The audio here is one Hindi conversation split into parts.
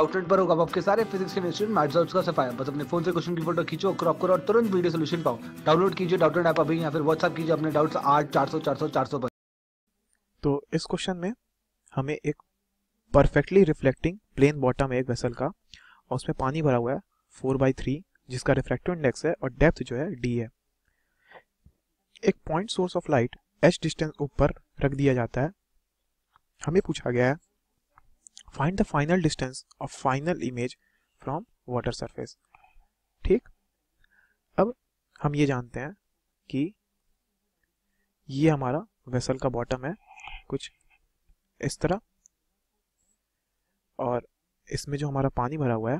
आउटलेट पर होगा आपके सारे फिजिक्स केमिस्ट्री मैथ्स और उसका सफाया बस अपने फोन से क्वेश्चन की फोटो खींचो क्रॉप करो और तुरंत वीडियो सोल्यूशन पाओ डाउनलोड कीजिए डाउटलेट ऐप अभी या फिर व्हाट्सअप कीजिए अपने डाउट्स आठ चार सौ चार सौ चार सौ पर तो इस क्वेश्चन में हमें एक परफेक्टली रिफ्लेक्टिंग प्लेन बॉटम है एक वेसल का और उसमें पानी भरा हुआ है फोर बाई थ्री जिसका रिफ्रैक्टिव इंडेक्स है और डेप्थ जो है डी है एक point source of light H distance ऊपर रख दिया जाता है हमें पूछा गया है find the final distance of final image from water surface ठीक अब हम ये जानते हैं कि ये हमारा वेसल का बॉटम है कुछ इस तरह और इसमें जो हमारा पानी भरा हुआ है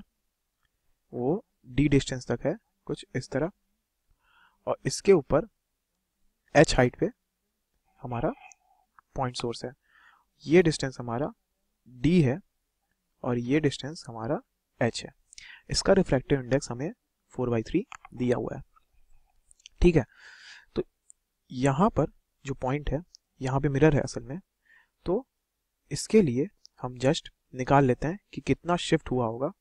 वो डी डिस्टेंस तक है कुछ इस तरह और इसके ऊपर एच हाइट पे हमारा पॉइंट सोर्स है ये डिस्टेंस हमारा डी है और ये डिस्टेंस हमारा एच है इसका रिफ्लेक्टिव इंडेक्स हमें फोर बाई थ्री दिया हुआ है ठीक है तो यहाँ पर जो पॉइंट है यहाँ पे मिरर है असल में तो इसके लिए हम जस्ट निकाल लेते हैं कि कितना शिफ्ट हुआ होगा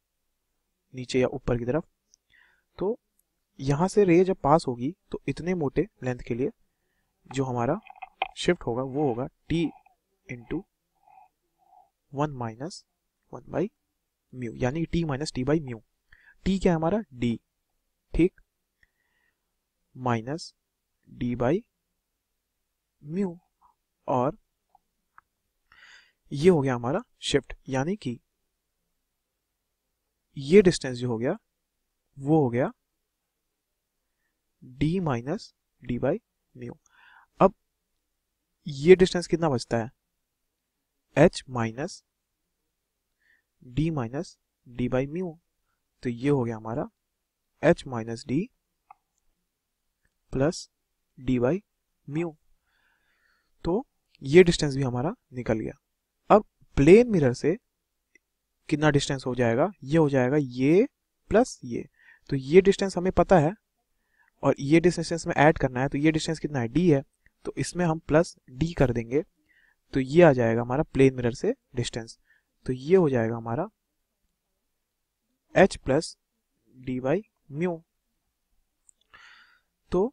नीचे या ऊपर की तरफ तो यहाँ से रे जब पास होगी तो इतने मोटे लेंथ के लिए जो हमारा शिफ्ट होगा वो होगा T into one minus one by mu यानी T minus T by mu T क्या है हमारा डी ठीक माइनस डी बाई म्यू और ये हो गया हमारा शिफ्ट यानी कि ये डिस्टेंस जो हो गया वो हो गया D minus D by mu अब ये डिस्टेंस कितना बचता है H minus D minus D by mu तो ये हो गया हमारा H minus D plus D by mu तो ये डिस्टेंस भी हमारा निकल गया अब प्लेन मिरर से कितना डिस्टेंस हो जाएगा ये हो जाएगा ये प्लस ये तो ये डिस्टेंस हमें पता है और ये डिस्टेंस में ऐड करना है तो ये डिस्टेंस कितना है डी है तो इसमें हम प्लस डी कर देंगे तो ये आ जाएगा हमारा प्लेन मिरर से डिस्टेंस तो ये हो जाएगा हमारा H plus D by mu तो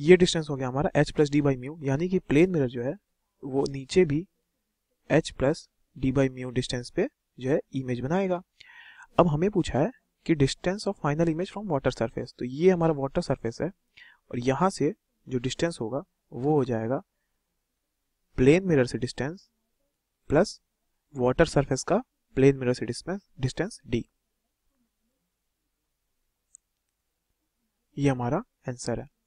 ये डिस्टेंस हो गया हमारा H plus D by mu यानी कि प्लेन मिरर जो है वो नीचे भी H plus D by mu distance पे जो है इमेज बनाएगा अब हमें पूछा है कि distance of final image from water surface तो ये हमारा वाटर सरफेस है और यहाँ से जो डिस्टेंस होगा वो हो जाएगा प्लेन मिरर से डिस्टेंस प्लस वाटर सरफेस का प्लेन मिरर से डिस्टेंस डिस्टेंस डी ये हमारा आंसर है